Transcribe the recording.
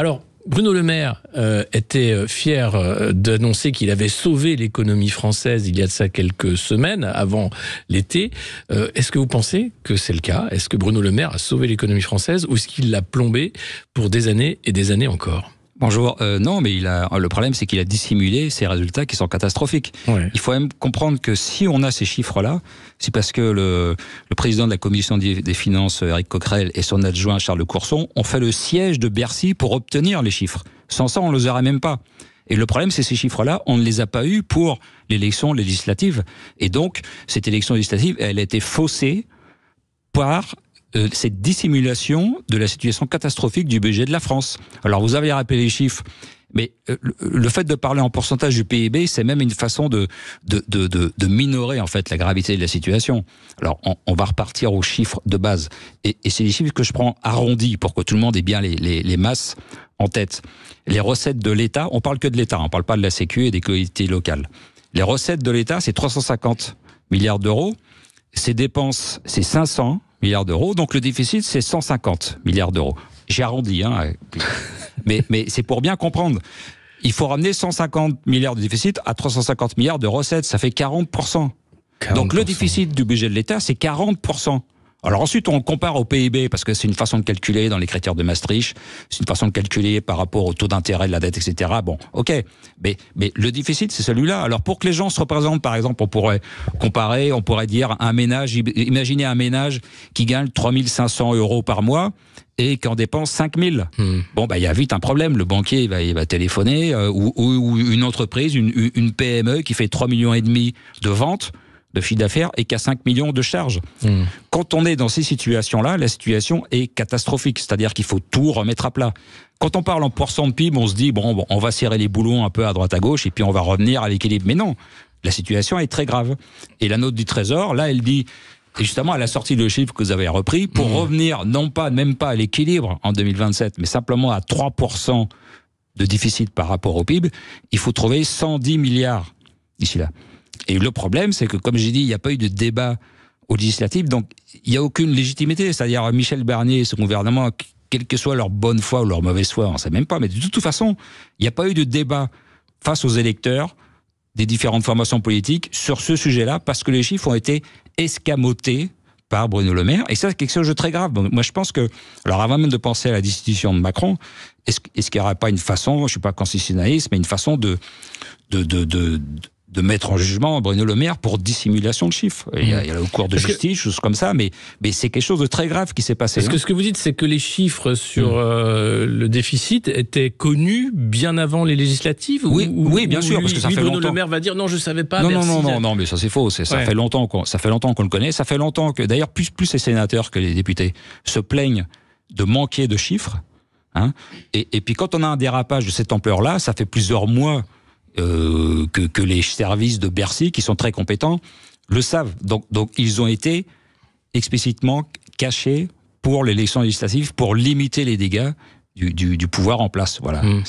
Alors, Bruno Le Maire euh, était euh, fier euh, d'annoncer qu'il avait sauvé l'économie française il y a de ça quelques semaines, avant l'été. Est-ce que vous pensez que c'est le cas Est-ce que Bruno Le Maire a sauvé l'économie française ou est-ce qu'il l'a plombée pour des années et des années encore Bonjour. Euh, non, mais il a, le problème, c'est qu'il a dissimulé ces résultats qui sont catastrophiques. Il faut même comprendre que si on a ces chiffres-là, c'est parce que le, le, président de la commission des finances, Eric Coquerel, et son adjoint Charles Courson ont fait le siège de Bercy pour obtenir les chiffres. Sans ça, on ne les aurait même pas. Et le problème, c'est ces chiffres-là, on ne les a pas eus pour l'élection législative. Et donc, cette élection législative, elle a été faussée par euh, cette dissimulation de la situation catastrophique du budget de la France. Alors vous avez rappelé les chiffres. Mais euh, le fait de parler en pourcentage du PIB, c'est même une façon de de, de, de, de, minorer en fait la gravité de la situation. Alors on, on va repartir aux chiffres de base. Et, et c'est les chiffres que je prends arrondis pour que tout le monde ait bien les, les, les masses en tête. Les recettes de l'État, on parle que de l'État, on parle pas de la Sécu et des collectivités locales. Les recettes de l'État, c'est 350 milliards d'euros. Ses dépenses, c'est 500 milliards d'euros. Donc le déficit, c'est 150 milliards d'euros. J'ai arrondi, hein, mais, mais c'est pour bien comprendre. Il faut ramener 150 milliards de déficit à 350 milliards de recettes. Ça fait 40%. 40%. Donc le déficit du budget de l'État, c'est 40%. Alors ensuite, on compare au PIB parce que c'est une façon de calculer dans les critères de Maastricht, c'est une façon de calculer par rapport au taux d'intérêt de la dette, etc. Bon, ok, mais, mais le déficit, c'est celui-là. Alors pour que les gens se représentent, par exemple, on pourrait comparer, on pourrait dire un ménage, imaginez un ménage qui gagne 3500 euros par mois et qui en dépense 5000. 000. Hmm. Bon, bah, il y a vite un problème. Le banquier, va, il va téléphoner euh, ou, une entreprise, une, une PME qui fait 3 millions et demi de ventes de chiffre d'affaires et qu'à 5 millions de charges. Hmm. Quand on est dans ces situations-là, la situation est catastrophique, c'est-à-dire qu'il faut tout remettre à plat. Quand on parle en pourcent de PIB, on se dit, bon, on va serrer les boulons un peu à droite à gauche et puis on va revenir à l'équilibre. Mais non, la situation est très grave. Et la note du Trésor, là, elle dit, justement à la sortie de chiffre que vous avez repris, pour hmm. revenir non pas, même pas à l'équilibre en 2027, mais simplement à 3% de déficit par rapport au PIB, il faut trouver 110 milliards d'ici là. Et le problème, c'est que, comme j'ai dit, il n'y a pas eu de débat au législatif. donc il n'y a aucune légitimité. C'est-à-dire Michel Barnier et son gouvernement, quelle que soit leur bonne foi ou leur mauvaise foi, on ne sait même pas, mais de toute façon, il n'y a pas eu de débat face aux électeurs des différentes formations politiques sur ce sujet-là, parce que les chiffres ont été escamotés par Bruno Le Maire. Et ça, c'est quelque chose de très grave. moi, je pense que, alors avant même de penser à la destitution de Macron, est-ce, qu'il n'y aurait pas une façon, je ne suis pas constitutionnaliste, mais une façon de, de, de mettre en jugement Bruno Le Maire pour dissimulation de chiffres. Il y a, mmh. il le cours de justice, choses comme ça, mais, c'est quelque chose de très grave qui s'est passé. Parce que hein. ce que vous dites, c'est que les chiffres sur mmh. euh, le déficit étaient connus bien avant les législatives Oui, oui bien sûr, parce que ça Bruno Le Maire va dire non, je ne savais pas. Non, non, non, non, mais ça c'est faux. Ça, fait longtemps qu'on, ça fait longtemps qu'on le connaît. Ça fait longtemps que, d'ailleurs, plus, les sénateurs que les députés se plaignent de manquer de chiffres. Hein. et, et puis quand on a un dérapage de cette ampleur-là, ça fait plusieurs mois euh, que, les services de Bercy, qui sont très compétents, le savent. Donc, ils ont été explicitement cachés pour l'élection législative, pour limiter les dégâts du, pouvoir en place. Voilà. Hmm.